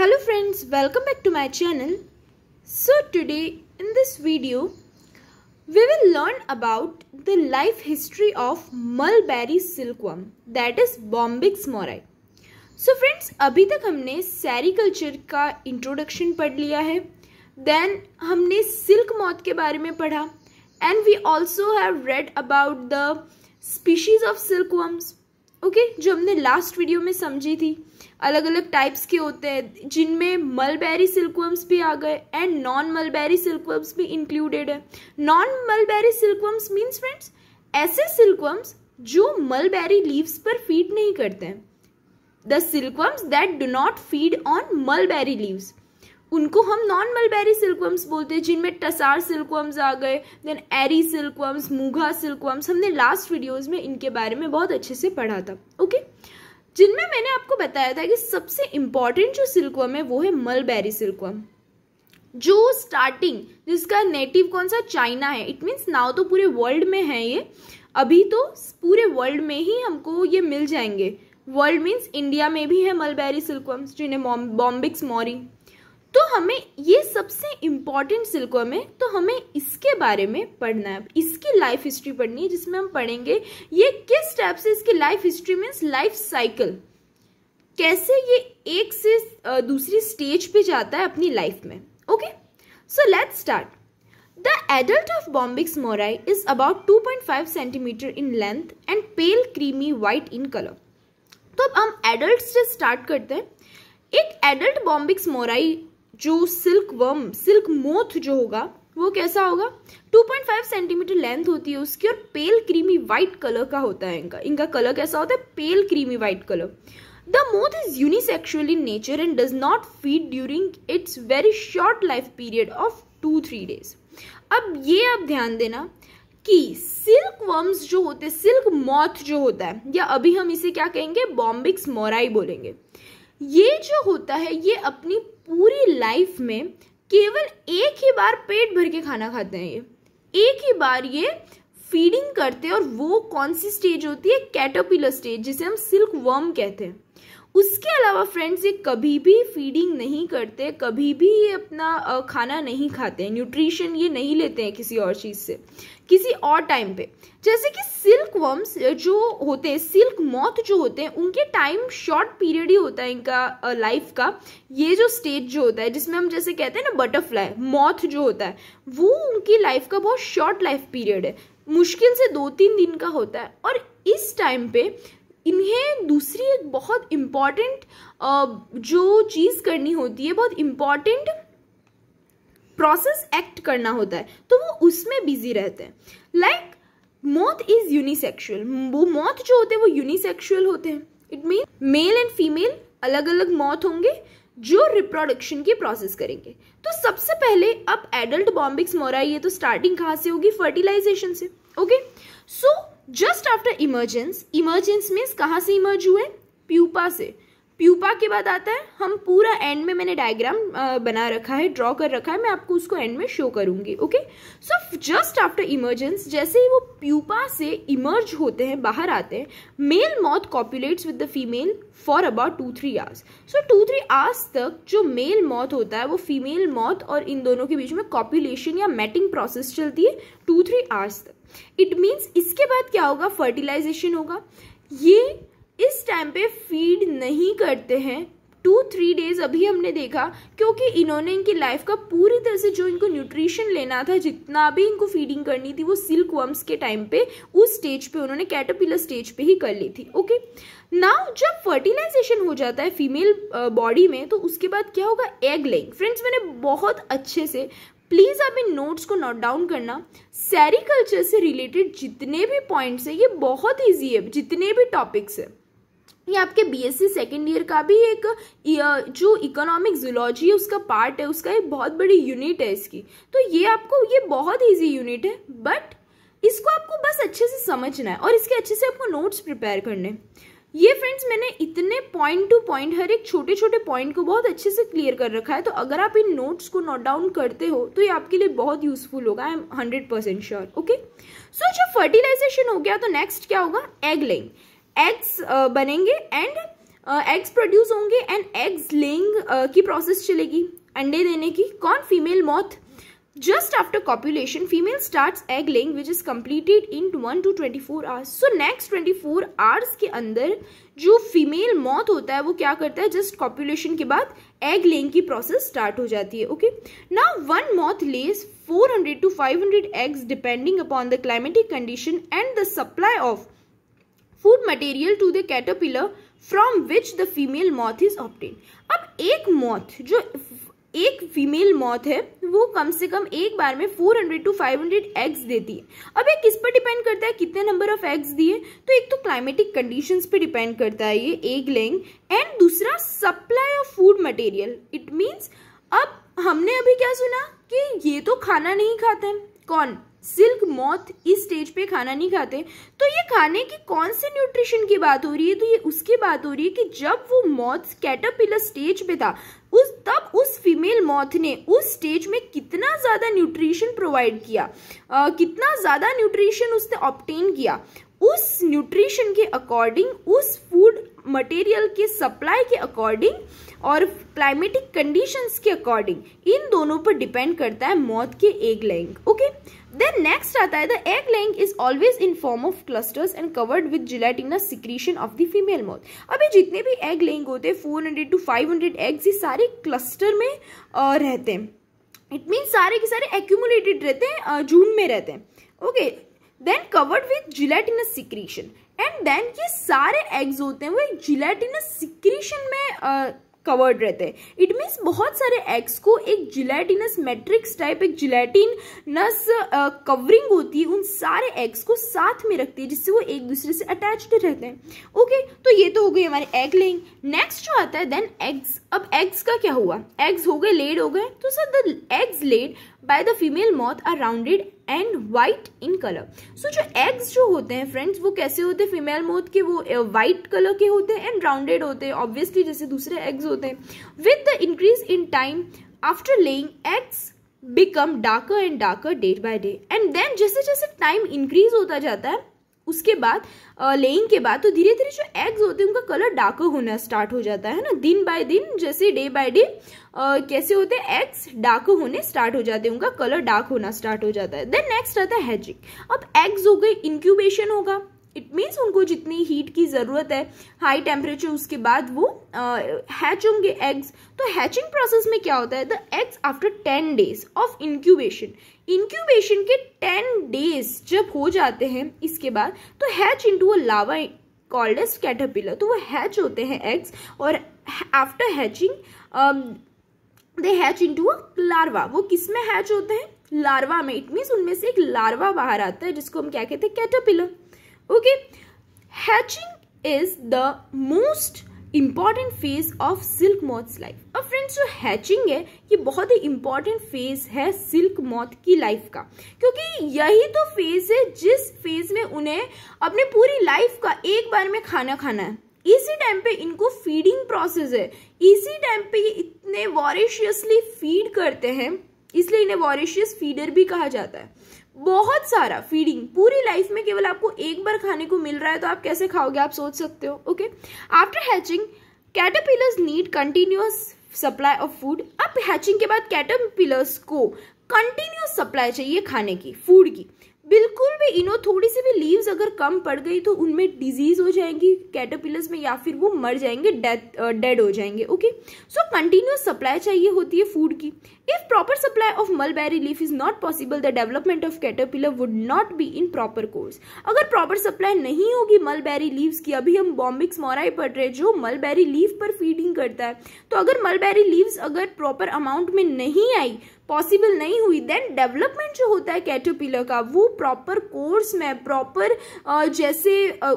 hello friends welcome back to my channel so today in this video we will learn about the life history of mulberry silkworm that is bombix morai so friends अभी तक हमने sericulture का introduction पढ़ लिया है then हमने silk मौत के बारे में पढ़ा and we also have read about the species of silkworms okay okay, जो हमने लास्ट वीडियो में समझी थी अलग अलग टाइप्स के होते हैं जिनमें मलबेरी सिल्कवम्स भी आ गए एंड नॉन मलबेरी सिल्कवम्स भी इंक्लूडेड है non mulberry silkworms means friends ऐसे सिल्कवम्स जो मलबेरी लीव्स पर फीड नहीं करते हैं the silkworms that do not feed on mulberry leaves उनको हम नॉन मलबेरी सिल्कवर्म्स बोलते हैं जिनमें टसार सिल्कवर्म्स आ गए देन एरी सिल्कवर्म्स मूघा सिल्कवर्म्स हमने लास्ट वीडियोस में इनके बारे में बहुत अच्छे से पढ़ा था ओके जिनमें मैंने आपको बताया था कि सबसे इम्पॉर्टेंट जो सिल्कवर्म है वो है मलबेरी सिल्कवर्म जो स्टार्टिंग जिसका नेटिव कौन सा चाइना है इट मीन्स नाव तो पूरे वर्ल्ड में है ये अभी तो पूरे वर्ल्ड में ही हमको ये मिल जाएंगे वर्ल्ड मीन्स इंडिया में भी है मलबेरी सिल्कवर्म्स जिन्हें बॉम्बिक्स मॉरी तो हमें ये सबसे इम्पॉर्टेंट सिल्कों में तो हमें इसके बारे में पढ़ना है इसकी लाइफ हिस्ट्री पढ़नी है जिसमें हम पढ़ेंगे ये किस टाइप से इसकी life history means life cycle कैसे ये एक से दूसरी स्टेज पे जाता है अपनी लाइफ में okay so let's start the adult of Bombyx mori is about 2.5 centimetre in length and pale creamy white in colour तो अब हम एडल्ट से स्टार्ट करते हैं एक एडल्ट बॉम्बिक्स मोराई जो सिल्क वर्म सिल्क मोथ जो होगा वो कैसा होगा 2.5 सेंटीमीटर लेंथ होती है उसकी और पेल क्रीमी व्हाइट कलर का होता है इनका इनका कलर कैसा होता है pale creamy white colour the moth is unisexual in nature and does not feed during its very short life period of two three days अब ये आप ध्यान देना कि सिल्क वर्म्स जो होते हैं सिल्क मॉथ जो होता है या अभी हम इसे क्या कहेंगे बॉम्बिक्स मोराई बोलेंगे ये जो होता है ये अपनी पूरी लाइफ में केवल एक ही बार पेट भर के खाना खाते हैं ये एक ही बार ये फीडिंग करते हैं और वो कौन सी स्टेज होती है कैटोपिलर स्टेज जिसे हम सिल्क वर्म कहते हैं उसके अलावा फ्रेंड्स ये कभी भी फीडिंग नहीं करते कभी भी ये अपना खाना नहीं खाते हैं न्यूट्रिशन ये नहीं लेते हैं किसी और चीज़ से किसी और टाइम पे जैसे कि सिल्क वर्म्स जो होते हैं सिल्क मॉथ जो होते हैं उनके टाइम शॉर्ट पीरियड ही होता है इनका लाइफ का ये जो स्टेज जो होता है जिसमें हम जैसे कहते हैं ना बटरफ्लाई मॉथ जो होता है वो उनकी लाइफ का बहुत शॉर्ट लाइफ पीरियड है मुश्किल से दो तीन दिन का होता है और इस टाइम पे इन्हें दूसरी एक बहुत इम्पॉर्टेंट uh, जो चीज़ करनी होती है बहुत इम्पॉर्टेंट प्रोसेस एक्ट करना होता है तो वो उसमें बिजी रहते हैं लाइक मौत इज यूनिसेक्सुअल वो मौत जो होते हैं वो यूनिसेक्सुअल होते हैं it mean male and female अलग अलग मौत होंगे जो रिप्रोडक्शन की प्रोसेस करेंगे तो सबसे पहले अब एडल्ट बॉम्बिक्स मोरा ये तो स्टार्टिंग कहाँ से होगी फर्टिलाइजेशन से okay so so, just after emergence emergence means कहाँ से इमर्ज हुए प्यूपा से प्यूपा के बाद आता है हम पूरा एंड में मैंने डायग्राम बना रखा है ड्रॉ कर रखा है मैं आपको उसको एंड में शो करूंगी okay so just after emergence जैसे ही वो प्यूपा से इमर्ज होते हैं बाहर आते हैं male moth copulates with the female for about two three hours so two three hours तक जो मेल मॉथ होता है वो फीमेल मॉथ और इन दोनों के बीच में कॉपुलेशन या मैटिंग प्रोसेस चलती है टू थ्री आवर्स तक इट मीन्स इसके बाद क्या होगा फर्टिलाइजेशन होगा ये इस टाइम पे फीड नहीं करते हैं टू थ्री डेज अभी हमने देखा क्योंकि इन्होंने इनकी लाइफ का पूरी तरह से जो इनको न्यूट्रिशन लेना था जितना भी इनको फीडिंग करनी थी वो सिल्क वर्म्स के टाइम पे उस स्टेज पे उन्होंने कैटरपिलर स्टेज पे ही कर ली थी ओके नाउ जब फर्टिलाइजेशन हो जाता है फीमेल बॉडी uh, में तो उसके बाद क्या होगा एग लेंग फ्रेंड्स मैंने बहुत अच्छे से प्लीज़ आप इन नोट्स को नोट डाउन करना सेरिकल्चर से रिलेटेड जितने भी पॉइंट्स हैं ये बहुत ईजी है जितने भी टॉपिक्स हैं ये आपके बीएससी सेकेंड ईयर का भी एक जो इकोनॉमिक जुलॉजी है उसका पार्ट है उसका एक बहुत बड़ी यूनिट है इसकी तो ये आपको ये बहुत ईजी यूनिट है बट इसको आपको बस अच्छे से समझना है और इसके अच्छे से आपको नोट्स प्रिपेयर करने ये फ्रेंड्स मैंने इतने पॉइंट टू पॉइंट हर एक छोटे छोटे पॉइंट को बहुत अच्छे से क्लियर कर रखा है तो अगर आप इन नोट्स को नोट डाउन करते हो तो ये आपके लिए बहुत यूजफुल होगा I am hundred percent sure okay so जब फर्टिलाइजेशन हो गया तो नेक्स्ट क्या होगा एग लेइंग एग्स uh, बनेंगे एंड एग्स प्रोड्यूस होंगे एंड एग्स लेइंग की प्रोसेस चलेगी अंडे देने की कौन female after just female start egg starts which is completed in one to twenty four hours so next twenty four hours के अंदर जो फीमेल मौत होता है वो क्या करता है जस्ट कॉपुलेशन के बाद एग लेइंग की प्रोसेस स्टार्ट हो जाती है ओके ना one moth lays 400 to 500 eggs depending upon the climatic condition and the supply of food material to the caterpillar from which the female moth is obtained अब एक moth जो एक female moth है वो कम से कम एक बार में 400 टू 500 एग्स देती है अब ये किस पर डिपेंड करता है कितने नंबर ऑफ एग्स दिए तो एक तो क्लाइमेटिक कंडीशंस पे डिपेंड करता है ये एग लेंग एंड दूसरा supply of food material it means अब हमने अभी क्या सुना कि ये तो खाना नहीं खाते हैं कौन सिल्क मौत इस स्टेज पे खाना नहीं खाते तो ये खाने की कौन से न्यूट्रिशन की बात हो रही है तो ये उसकी बात हो रही है कि जब वो मौत कैटरपिलर स्टेज पे था उस तब उस फीमेल मौत ने उस स्टेज में कितना ज़्यादा न्यूट्रिशन प्रोवाइड किया आ, कितना ज़्यादा न्यूट्रिशन उसने ऑप्टेन किया उस न्यूट्रिशन के अकॉर्डिंग उस फूड मटेरियल के सप्लाई के अकॉर्डिंग और क्लाइमेटिक कंडीशंस के अकॉर्डिंग इन दोनों पर डिपेंड करता है मौत के egg laying okay Then next आता है the egg laying is always in form of clusters and covered with gelatinous secretion of the female moth. अभी जितने भी egg laying होते हैं 400 to 500 eggs ये सारे cluster में रहते हैं इट मीन सारे के सारे एक्यूमुलेटेड रहते हैं जून में रहते हैं okay then covered with gelatinous secretion and then ये सारे एग्स होते हैं वो एक जिलेटिनस सिक्रीशन में uh, कवर्ड रहते हैं इट मीन्स बहुत सारे एग्स को एक जिलेटिनस मैट्रिक्स टाइप एक जिलेटिनस कवरिंग uh, होती है उन सारे एग्स को साथ में रखती है जिससे वो एक दूसरे से अटैच्ड रहते हैं ओके okay, तो ये तो हो गई हमारे एग लेंग नेक्स्ट जो आता है देन एग्स अब एग्स का क्या हुआ एग्स हो गए लेड हो गए तो sir the eggs laid by the female moth are rounded and white in colour so जो एग्स जो होते हैं फ्रेंड्स वो कैसे होते हैं फीमेल मोथ के वो वाइट कलर के होते हैं एंड राउंडेड होते हैं ऑब्वियसली जैसे दूसरे एग्स होते हैं with the increase in time after laying eggs become darker and darker day by day and then जैसे जैसे टाइम इंक्रीज होता जाता है उसके बाद लेइंग के बाद तो धीरे धीरे जो एग्स होते हैं उनका कलर डार्कर होना स्टार्ट हो जाता है ना दिन बाय दिन जैसे डे बाय डे कैसे होते हैं एग्स डार्क होने स्टार्ट हो जाते हैं उनका कलर डार्क होना स्टार्ट हो जाता है देन नेक्स्ट आता है हैजिंग अब एग्स हो गए इंक्यूबेशन होगा इट मीन्स उनको जितनी हीट की ज़रूरत है हाई टेम्परेचर उसके बाद वो हैच होंगे एग्स तो हैचिंग प्रोसेस में क्या होता है the eggs after ten days of incubation incubation के टेन डेज जब हो जाते हैं इसके बाद तो hatch into a larva called as caterpillar तो वो हैच होते हैं एग्स और after hatching they hatch into a larva वो किस में हैच होते हैं लार्वा में इट मीन्स उनमें से एक लार्वा बाहर आता है जिसको हम क्या कहते हैं caterpillar okay hatching is the most important phase of silk moth's life अब फ्रेंड्स जो हैचिंग है ये बहुत ही इम्पॉर्टेंट फेज है सिल्क मॉथ की लाइफ का क्योंकि यही तो फेज है जिस फेज में उन्हें अपने पूरी लाइफ का एक बार में खाना खाना है इसी टाइम पे इनको फीडिंग प्रोसेस है इसी टाइम पे ये इतने वॉरिशियसली फीड करते हैं इसलिए इन्हें वॉरिशियस फीडर भी कहा जाता है बहुत सारा फीडिंग पूरी लाइफ में केवल आपको एक बार खाने को मिल रहा है तो आप कैसे खाओगे आप सोच सकते हो okay after hatching caterpillars need continuous supply of food अब हैचिंग के बाद कैटरपिलर्स को कंटिन्यूस सप्लाई चाहिए खाने की फूड की बिल्कुल भी इनो थोड़ी सी भी लीव्स अगर कम पड़ गई तो उनमें डिजीज हो जाएंगी कैटरपिलर्स में या फिर वो मर जाएंगे डेथ डेड uh, हो जाएंगे ओके सो कंटिन्यूस सप्लाई चाहिए होती है फूड की If proper supply of mulberry leaf is not possible, the development of caterpillar would not be in proper course. अगर proper supply नहीं होगी mulberry leaves की अभी हम बॉम्बिक्स मोराई पढ़ रहे जो mulberry leaf पर feeding करता है तो अगर mulberry leaves अगर proper amount में नहीं आई पॉसिबल नहीं हुई देन डेवलपमेंट जो होता है कैटरपिलर का वो प्रॉपर कोर्स में प्रॉपर जैसे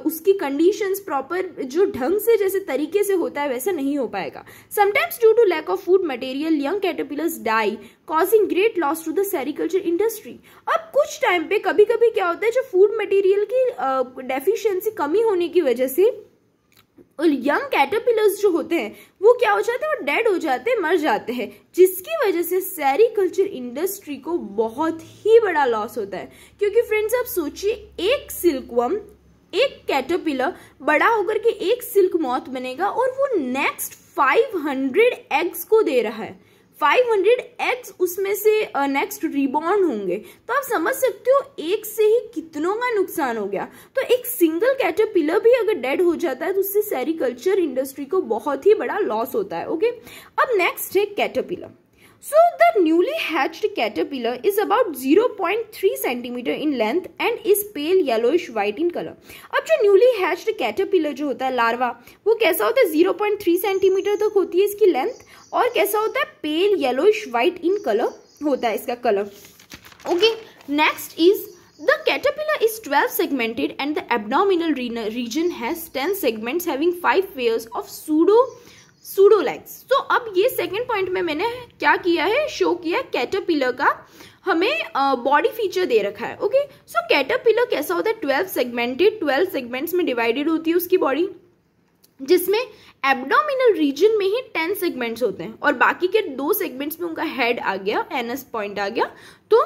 उसकी कंडीशंस प्रॉपर जो ढंग से जैसे तरीके से होता है वैसा नहीं हो पाएगा sometimes due to lack of food material young caterpillars die I causing great loss to the sericulture industry अब कुछ टाइम पे कभी कभी क्या होता है जो फूड मटेरियल की डेफिशिएंसी कमी होने की वजह से यंग कैटरपिलर्स जो होते हैं वो क्या हो जाते हैं वो डेड हो जाते हैं मर जाते हैं जिसकी वजह से सेरिकल्चर इंडस्ट्री को बहुत ही बड़ा लॉस होता है क्योंकि फ्रेंड्स आप सोचिए एक सिल्कवम एक कैटरपिलर बड़ा होकर के एक सिल्क मौत बनेगा और वो नेक्स्ट 500 एग्स को दे रहा है 500x उसमें से नेक्स्ट रिबॉर्न होंगे तो आप समझ सकते हो एक से ही कितनों का नुकसान हो गया तो एक सिंगल कैटरपिलर भी अगर डेड हो जाता है तो उससे सेरिकल्चर इंडस्ट्री को बहुत ही बड़ा लॉस होता है ओके अब नेक्स्ट है caterpillar So the newly hatched caterpillar is about 0.3 cm in length and is pale ish white in colour अब जो newly hatched caterpillar जो होता है लार्वा वो कैसा होता है जीरो पॉइंट थ्री सेंटीमीटर तक होती है इसकी लेंथ और कैसा होता है pale yellow ish white in colour होता है इसका colour okay next is the caterpillar is twelve segmented and the abdominal region has 10 segments having five pairs of pseudo pseudolegs तो so, अब ये सेकेंड पॉइंट में मैंने क्या किया है शो किया है कैटरपिलर का हमें बॉडी uh, फीचर दे रखा है ओके सो कैटरपिलर कैसा होता है ट्वेल्व सेगमेंटेड ट्वेल्व सेगमेंट्स में डिवाइडेड होती है उसकी बॉडी जिसमें एब्डोमिनल रीजन में ही टेन सेगमेंट्स होते हैं और बाकी के दो सेगमेंट्स में उनका हेड आ गया एनएस पॉइंट आ गया तो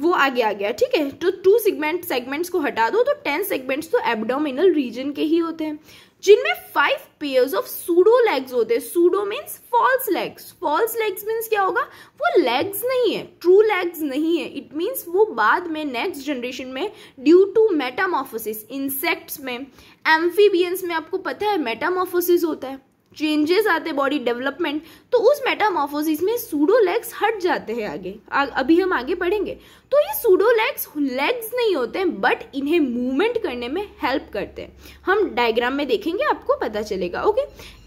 वो आगे आ गया ठीक है तो टू सेगमेंट सेगमेंट्स को हटा दो तो टेन सेगमेंट्स तो एब्डोमिनल रीजन के ही होते हैं जिनमें five pairs of pseudo legs होते हैं pseudo means false legs false legs means क्या होगा वो लेग्स नहीं है ट्रू लेग्स नहीं है इट मीन्स वो बाद में नेक्स्ट जनरेशन में ड्यू टू मेटामोफोसिस इंसेक्ट्स में एम्फीबियंस में आपको पता है मेटामोफोसिस होता है चेंजेस आते हैं बॉडी डेवलपमेंट तो उस मेटामोफोसिस में सूडोलेग्स हट जाते हैं आगे आ, अभी हम आगे पढ़ेंगे तो ये सूडोलेग्स लेग्स नहीं होते हैं बट इन्हें मूवमेंट करने में हेल्प करते हैं हम डायग्राम में देखेंगे आपको पता चलेगा okay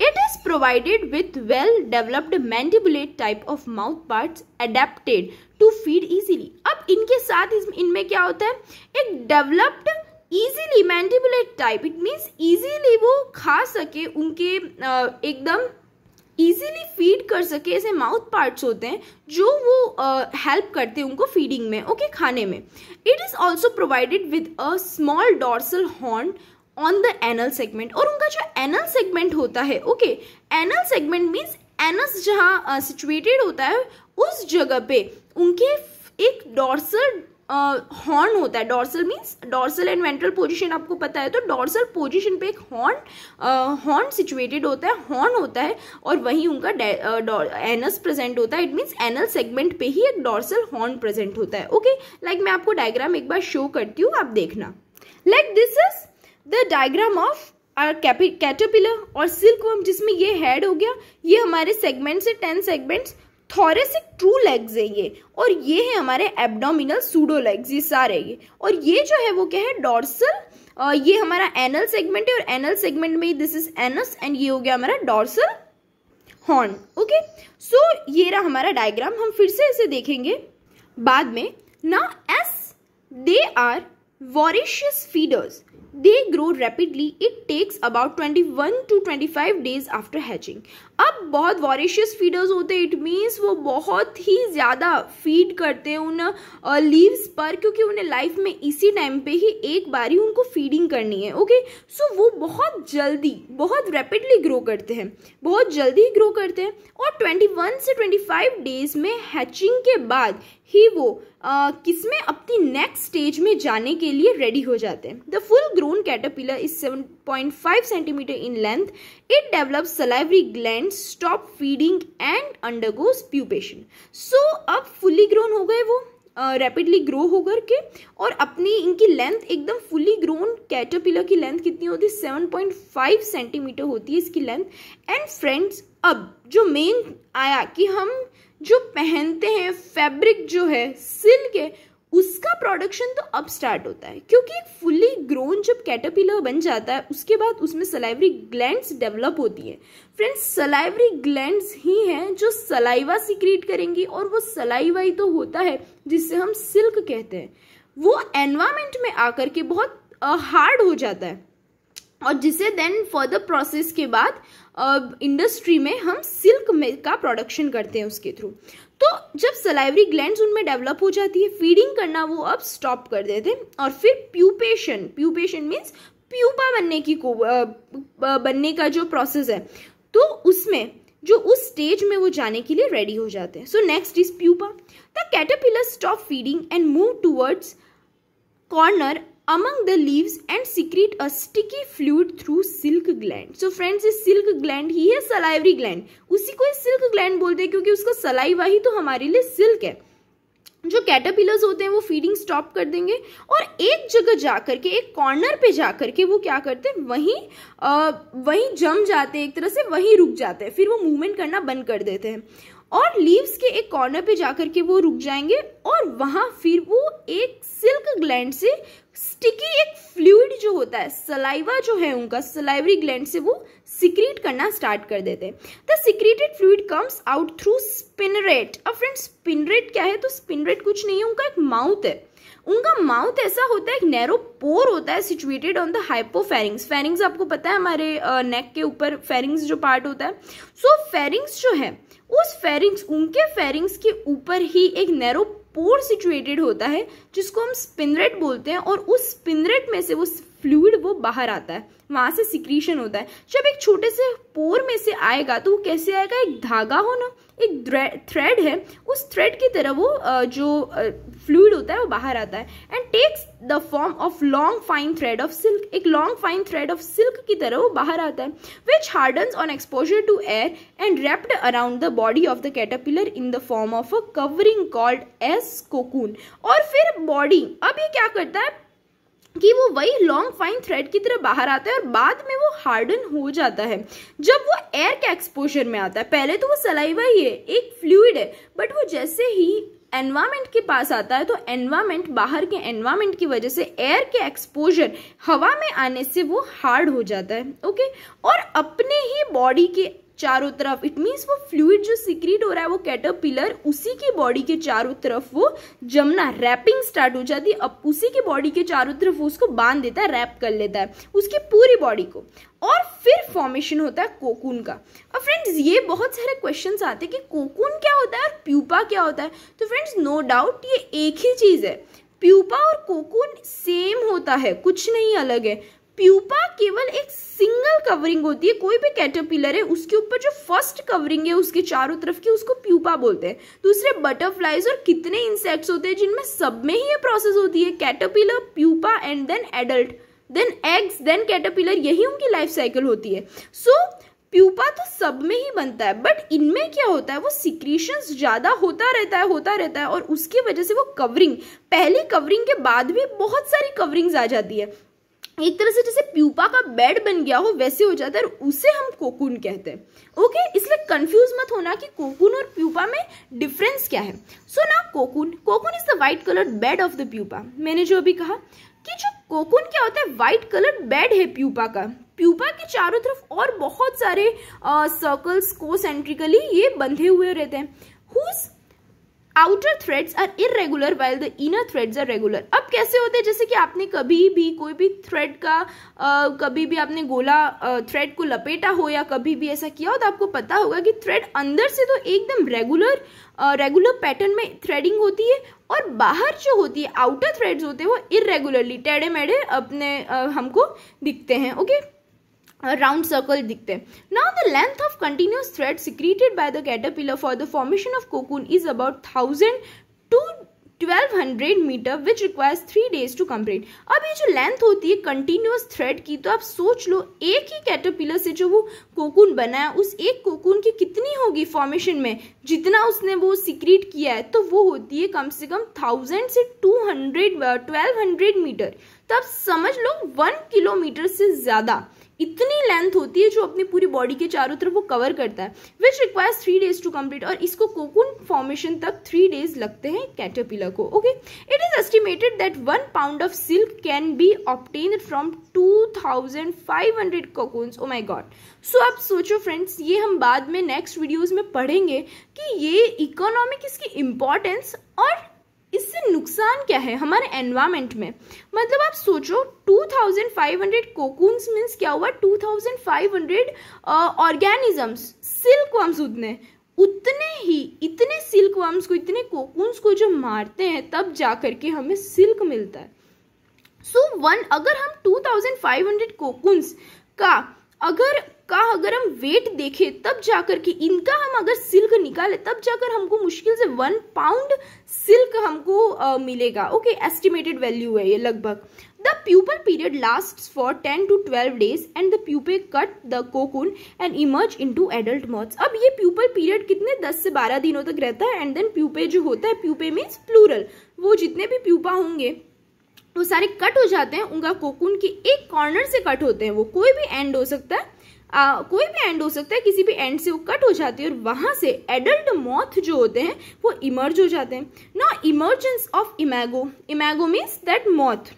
it is provided with well developed mandibulate type of mouth part adapted to feed easily अब इनके साथ इनमें क्या होता है एक developed easily mandibulate type it means easily वो खा सके उनके एकदम ईजीली फीड कर सके ऐसे माउथ पार्ट्स होते हैं जो वो हेल्प uh, करते हैं उनको फीडिंग में ओके okay, खाने में it is also provided with a small dorsal horn on the anal segment और उनका जो एनल सेगमेंट होता है okay anal segment means anus जहाँ सिचुएटेड होता है उस जगह पे उनके एक डॉर्सल हॉर्न uh, होता है dorsal means dorsal and ventral position आपको पता है तो डॉर्सल पोजीशन पे एक हॉर्न हॉर्न सिचुएटेड होता है हॉर्न होता है और वहीं उनका एनस प्रेजेंट uh, होता है इट मीन्स एनल सेगमेंट पे ही एक डॉर्सल हॉर्न प्रेजेंट होता है ओके okay? लाइक like मैं आपको डायग्राम एक बार शो करती हूँ आप देखना like this is the diagram of और कैटोपिलर और सिल्क सिल्कवर्म जिसमें ये हेड हो गया ये हमारे सेगमेंट्स है ten segments thoracic true legs है ये और ये है हमारे एबडोमिनल सूडो लेग्स ये सारे ये और ये जो है वो क्या है डॉर्सल ये हमारा एनल सेगमेंट है और एनल सेगमेंट में दिस इज एनस एंड ये हो गया हमारा डॉर्सल हॉर्न ओके सो ये रहा हमारा डायग्राम हम फिर से इसे देखेंगे बाद में ना as they are voracious feeders they grow they it takes about twenty one to twenty five days after hatching अब बहुत वॉरिशियस फीडर्स होते हैं इट मीन्स वो बहुत ही ज़्यादा फीड करते हैं उन लीव्स पर क्योंकि उन्हें लाइफ में इसी टाइम पे ही एक बार ही उनको फीडिंग करनी है ओके सो so, वो बहुत जल्दी बहुत रैपिडली ग्रो करते हैं बहुत जल्दी ग्रो करते हैं और 21 से 25 डेज में हैचिंग के बाद ही वो किस में अपनी नेक्स्ट स्टेज में जाने के लिए रेडी हो जाते हैं the full grown caterpillar is seven 0.5 centimeter in length. It develops salivary glands, stop feeding and undergoes pupation so अब फुली ग्रोन हो गए वो रैपिडली ग्रो हो करके और अपनी इनकी लेंथ एकदम फुली ग्रोन कैटरपिलर की लेंथ कितनी होती है सेवन पॉइंट फाइव सेंटीमीटर होती है इसकी लेंथ एंड फ्रेंड्स अब जो मेन आया कि हम जो पहनते हैं फैब्रिक जो है सिल्क है उसका प्रोडक्शन तो अब स्टार्ट होता है क्योंकि एक फुली ग्रोन जब कैटरपिलर बन जाता है उसके बाद उसमें सलाइवरी ग्लैंड्स डेवलप होती है फ्रेंड्स सलाइवरी ग्लैंड्स ही हैं जो सलाइवा सिक्रीट करेंगी और वो सलाइवा ही तो होता है जिससे हम सिल्क कहते हैं वो एनवायरमेंट में आकर के बहुत हार्ड हो जाता है और जिसे देन फर्दर प्रोसेस के बाद इंडस्ट्री में हम सिल्क का प्रोडक्शन करते हैं उसके थ्रू तो जब सलाइवरी ग्लैंड उनमें डेवलप हो जाती है फीडिंग करना वो अब स्टॉप कर देते हैं और फिर प्यूपेशन प्यूपेशन मीन्स प्यूपा बनने की को बनने का जो प्रोसेस है तो उसमें जो उस स्टेज में वो जाने के लिए रेडी हो जाते हैं so next is pupa the caterpillar stop feeding and move towards corner among the leaves and secrete a sticky fluid through silk gland. So friends ये silk gland ही है salivary gland. उसी को silk gland बोलते हैं क्योंकि उसका saliva ही तो हमारे लिए silk है जो कैटरपिलर्स होते हैं वो फीडिंग स्टॉप कर देंगे और एक जगह जा करके एक कॉर्नर पे जा करके वो क्या करते हैं वहीं वहीं जम जाते हैं एक तरह से वहीं रुक जाते हैं फिर वो मूवमेंट करना बंद कर देते हैं और लीव्स के एक कॉर्नर पे जा करके वो रुक जाएंगे और वहाँ फिर वो एक सिल्क ग्लैंड से स्टिकी एक फ्लूड जो होता है सलाइवा जो है उनका सलाइवरी ग्लैंड से वो सिक्रीट करना स्टार्ट कर देते हैं the secreted fluid comes out through spinneret अब फ्रेंड स्पिनरेट क्या है तो स्पिनरेट कुछ नहीं है उनका एक माउथ है उनका माउथ ऐसा होता है एक नैरो पोर होता है situated on the hypopharynx pharynx आपको पता है हमारे नेक के ऊपर फेरिंग्स जो पार्ट होता है सो so, फेरिंग्स जो है उस फेरिंग्स उनके फेरिंग्स के ऊपर ही एक नैरो पोर सिचुएटेड होता है जिसको हम स्पिनरेट बोलते हैं और उस स्पिनरेट में से वो फ्लूड वो बाहर आता है वहाँ से सिक्रीशन होता है जब एक छोटे से पोर में से आएगा तो वो कैसे आएगा एक धागा हो ना एक थ्रेड है उस थ्रेड की तरह वो जो फ्लूड होता है वो बाहर आता है and takes the form of long fine thread of silk एक long fine thread of silk की तरह वो बाहर आता है which harden on exposure to air and wrapped around the body of the caterpillar in the form of a covering called as cocoon और फिर body अब ये क्या करता है कि वो वही लॉन्ग फाइन थ्रेड की तरह बाहर आता है और बाद में वो हार्डन हो जाता है जब वो एयर के एक्सपोजर में आता है पहले तो वो सलाइवा ही है एक फ्लूड है बट वो जैसे ही एनवायरमेंट के पास आता है तो एनवायरमेंट बाहर के एनवायरमेंट की वजह से एयर के एक्सपोजर हवा में आने से वो हार्ड हो जाता है ओके और अपने ही बॉडी के चारों तरफ इट मीन्स वो फ्लूड जो सिक्रीट हो रहा है वो कैटरपिलर उसी की बॉडी के चारों तरफ वो जमना रैपिंग स्टार्ट हो जाती है अब उसी की बॉडी के चारों तरफ वो उसको बांध देता है रैप कर लेता है उसकी पूरी बॉडी को और फिर फॉर्मेशन होता है कोकून का अब फ्रेंड्स ये बहुत सारे क्वेश्चंस आते हैं कि कोकून क्या होता है और प्यूपा क्या होता है तो फ्रेंड्स नो डाउट ये एक ही चीज़ है प्यूपा और कोकून सेम होता है कुछ नहीं अलग है प्यूपा केवल एक सिंगल कवरिंग होती है कोई भी कैटरपिलर है उसके ऊपर जो फर्स्ट कवरिंग है उसके चारों तरफ की उसको प्यूपा बोलते हैं दूसरे बटरफ्लाइज और कितने इंसेक्ट्स होते हैं जिनमें सब में ही ये प्रोसेस होती है caterpillar pupa and then adult then eggs then caterpillar यही उनकी लाइफ साइकिल होती है सो so, प्यूपा तो सब में ही बनता है बट इनमें क्या होता है वो सिक्रीशंस ज़्यादा होता रहता है होता रहता है और उसकी वजह से वो कवरिंग पहली कवरिंग के बाद भी बहुत सारी कवरिंग्स आ जाती है एक तरह से जैसे प्यूपा का बेड बन गया हो वैसे हो जाता है और उसे हम कोकून कहते हैं ओके इसलिए कंफ्यूज मत होना कि कोकून और प्यूपा में डिफरेंस क्या है सो ना cocoon cocoon is the white colour bed of the pupa मैंने जो अभी कहा कि जो कोकून क्या होता है व्हाइट कलर बेड है प्यूपा का प्यूपा के चारों तरफ और बहुत सारे सर्कल्स को सेंट्रिकली ये बंधे हुए रहते हैं whose outer threads are irregular while the inner threads are regular अब कैसे होते हैं जैसे कि आपने कभी भी कोई भी थ्रेड का आ, कभी भी आपने गोला थ्रेड को लपेटा हो या कभी भी ऐसा किया हो तो आपको पता होगा कि थ्रेड अंदर से तो एकदम रेगुलर रेगुलर पैटर्न में थ्रेडिंग होती है और बाहर जो होती है आउटर थ्रेड्स होते हैं वो इरेगुलरली टेढ़े मेढ़े अपने आ, हमको दिखते हैं ओके राउंड सर्कल दिखते now the length of continuous thread secreted by the caterpillar for the formation of cocoon is about thousand to 1200 metre which requires three days to complete अब ये जो लेंथ होती है कंटिन्यूस थ्रेड की तो आप सोच लो एक ही कैटरपिलर से जो वो कोकून बना है उस एक कोकून की कितनी होगी फॉर्मेशन में जितना उसने वो सिक्रीट किया है तो वो होती है कम से कम थाउजेंड से to hundred twelve hundred metre तो आप समझ लो वन किलोमीटर से ज़्यादा इतनी लेंथ होती है जो अपनी पूरी बॉडी के चारों तरफ वो कवर करता है which requires three days to complete और इसको कोकून फॉर्मेशन तक थ्री डेज लगते हैं कैटरपिलर को okay it is estimated that one pound of silk can be obtain from two thousand five hundred cocoons oh my God so आप सोचो friends ये हम बाद में नेक्स्ट वीडियोज में पढ़ेंगे कि ये इकोनॉमिक इसकी इंपॉर्टेंस और इससे नुकसान क्या है हमारे एनवायरमेंट में मतलब आप सोचो 2500 कोकून्स मींस क्या हुआ 2500 ऑर्गेनिजम्स सिल्क वर्म्स उतने उतने ही इतने सिल्क वर्म्स को इतने कोकून्स को जो मारते हैं तब जा करके हमें सिल्क मिलता है सो so वन अगर हम 2500 कोकून्स का अगर का अगर हम वेट देखें तब जाकर के इनका हम अगर सिल्क निकाले तब जाकर हमको मुश्किल से वन पाउंड सिल्क हमको आ, मिलेगा ओके एस्टिमेटेड वैल्यू है ये लगभग pupal period last for ten to twelve days and the pupae cut the cocoon and emerge into adult moth अब ये प्यूपल पीरियड कितने दस से बारह दिनों तक रहता है एंड देन प्यूपे जो होता है प्यूपे मीन्स प्लूरल वो जितने भी प्यूपा होंगे वो सारे कट हो जाते हैं उनका कोकून के एक कॉर्नर से कट होते हैं वो कोई भी एंड हो सकता है आ, कोई भी एंड हो सकता है किसी भी एंड से वो कट हो जाती है और वहां से एडल्ट मॉथ जो होते हैं वो इमर्ज हो जाते हैं no emergence of imago imago means that moth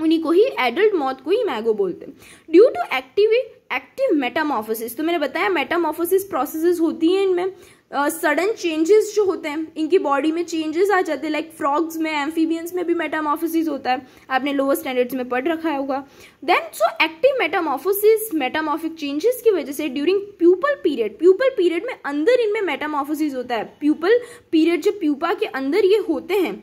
उन्हीं को ही एडल्ट मॉथ को ही इमेगो बोलते हैं due to active active metamorphosis तो मैंने बताया मेटामोफोसिस प्रोसेसेस होती हैं इनमें सडन uh, चेंजेस जो होते हैं इनकी बॉडी में चेंजेस आ जाते हैं लाइक फ्रॉग्स में एम्फीबियंस में भी मेटामोफोसिस होता है आपने लोअर स्टैंडर्ड्स में पढ़ रखा होगा then so active metamorphosis metamorphic changes की वजह से during pupal period pupal period में अंदर इनमें मेटामोफोसिस होता है प्यूपल पीरियड जो प्यूपा के अंदर ये होते हैं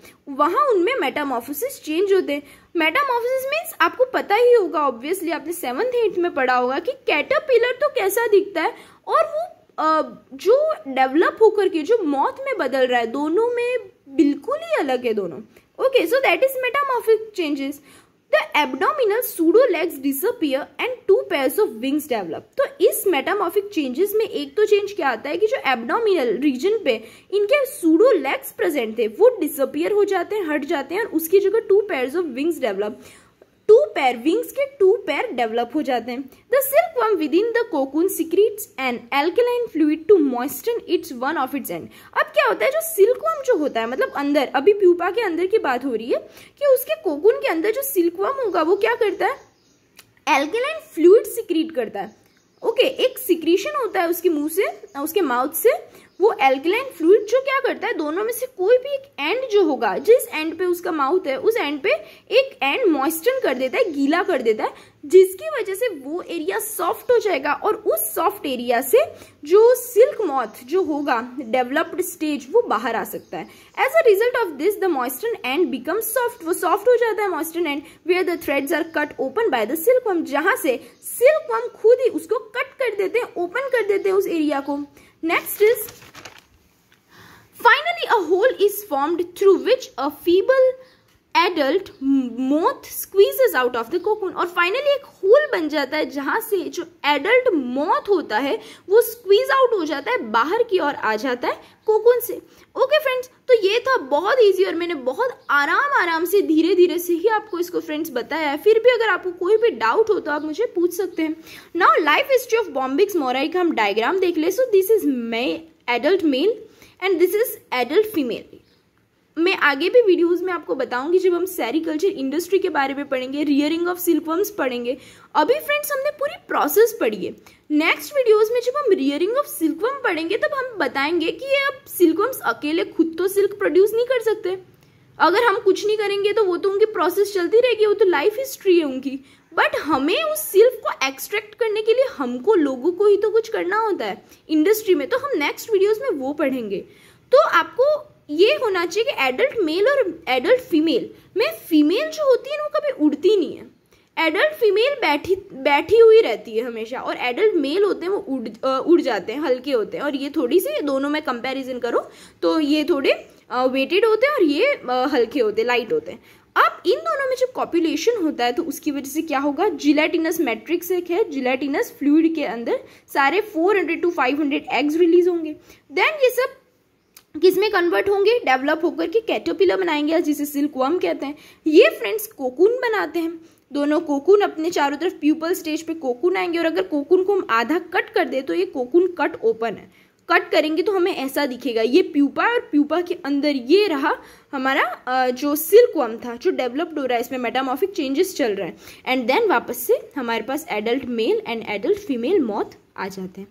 वहाँ उनमें मेटामोफोसिस चेंज होते हैं मेटामोफोसिस मीन्स आपको पता ही होगा ऑब्वियसली आपने सेवन्थ एट्थ में पढ़ा होगा कि कैटर तो कैसा दिखता है और वो जो डेवलप होकर के जो मौत में बदल रहा है दोनों में बिल्कुल ही अलग है दोनों okay so that is metamorphic changes the abdominal pseudo legs disappear and two pairs of wings develop तो इस मेटामॉफिक चेंजेस में एक तो चेंज क्या आता है कि जो एबडोमिनल रीजन पे इनके सूडो लेग्स प्रेजेंट थे वो डिसअपियर हो जाते हैं हट जाते हैं और उसकी जगह two pairs of wings develop two पैर विंग्स के टू पैर डेवलप हो जाते हैं the silkworm within the cocoon secretes and alkaline fluid to moisten its one of its end अब क्या होता है जो सिल्क वर्म जो होता है मतलब अंदर अभी प्यूपा के अंदर की बात हो रही है कि उसके कोकून के अंदर जो सिल्क वर्म होगा वो क्या करता है एल्केलाइन फ्लूड सिक्रीट करता है ओके okay, एक सिक्रीशन होता है उसके मुंह से उसके माउथ से वो एल्कलाइन फ्लूड जो क्या करता है दोनों में से कोई भी एक एंड जो होगा जिस एंड पे उसका माउथ है उस एंड पे एक एंड मॉइस्टन कर देता है गीला कर देता है जिसकी वजह से वो एरिया सॉफ्ट हो जाएगा और उस सॉफ्ट एरिया से जो सिल्क मॉथ जो होगा डेवलप्ड स्टेज वो बाहर आ सकता है as a result of this the moisten end become soft वो सॉफ्ट हो जाता है moisten end where the threads are cut open by the silkworm जहां से सिल्क वम खुद ही उसको कट कर देते हैं ओपन कर देते हैं उस एरिया को Next is, finally a hole is formed through which a feeble adult moth squeezes out of the cocoon और फाइनली एक होल बन जाता है जहाँ से जो एडल्ट मोथ होता है वो स्क्वीज आउट हो जाता है बाहर की ओर आ जाता है कोकून से ओके okay फ्रेंड्स तो ये था बहुत इजी और मैंने बहुत आराम आराम से धीरे धीरे से ही आपको इसको फ्रेंड्स बताया है फिर भी अगर आपको कोई भी डाउट हो तो आप मुझे पूछ सकते हैं now life history of Bombyx mori का हम डायग्राम देख ले so this is my adult male and this is adult female मैं आगे भी वीडियोस में आपको बताऊंगी जब हम सेरिकल्चर इंडस्ट्री के बारे में पढ़ेंगे रियरिंग ऑफ सिल्कवर्म्स पढ़ेंगे अभी फ्रेंड्स हमने पूरी प्रोसेस पढ़ी है नेक्स्ट वीडियोस में जब हम रियरिंग ऑफ सिल्कवर्म पढ़ेंगे तब हम बताएंगे कि ये अब सिल्कवर्म्स अकेले खुद तो सिल्क प्रोड्यूस नहीं कर सकते अगर हम कुछ नहीं करेंगे तो वो तो उनकी प्रोसेस चलती रहेगी वो तो लाइफ हिस्ट्री है उनकी बट हमें उस सिल्क को एक्सट्रैक्ट करने के लिए हमको लोगों को ही तो कुछ करना होता है इंडस्ट्री में तो हम नेक्स्ट वीडियोज में वो पढ़ेंगे तो आपको ये होना चाहिए कि एडल्ट मेल और एडल्ट फीमेल में फीमेल जो होती है ना वो कभी उड़ती नहीं है एडल्ट फीमेल बैठी बैठी हुई रहती है हमेशा और एडल्ट मेल होते हैं वो उड़ उड़ जाते हैं हल्के होते हैं और ये थोड़ी सी दोनों में कंपैरिजन करो तो ये थोड़े वेटेड होते हैं और ये हल्के होते हैं लाइट होते हैं अब इन दोनों में जब कॉपुलेशन होता है तो उसकी वजह से क्या होगा जिलेटिनस मैट्रिक्स एक है जिलेटिनस फ्लूड के अंदर सारे 400 टू 500 एग्स रिलीज होंगे देन ये सब किस में कन्वर्ट होंगे डेवलप होकर के कैटोपिलर बनाएंगे या जिसे वर्म कहते हैं ये फ्रेंड्स कोकून बनाते हैं दोनों कोकून अपने चारों तरफ प्यूपल स्टेज पे कोकून आएंगे और अगर कोकून को हम आधा कट कर दे तो ये कोकून कट ओपन है कट करेंगे तो हमें ऐसा दिखेगा ये प्यूपा और प्यूपा के अंदर ये रहा हमारा जो सिल्क वर्म था जो डेवलप्ड हो रहा है इसमें मेटामॉफिक चेंजेस चल रहा है एंड देन वापस से हमारे पास adult male and adult female moth आ जाते हैं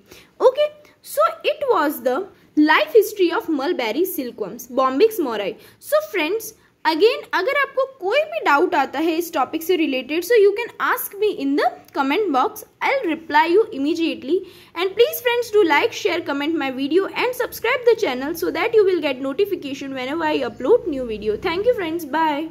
okay so it was the life history of mulberry silkworms Bombyx mori so friends again अगर आपको कोई भी डाउट आता है इस टॉपिक से related so you can ask me in the comment box I reply you immediately and please friends do like share comment my video and subscribe the channel so that you will get notification whenever I upload new video thank you friends bye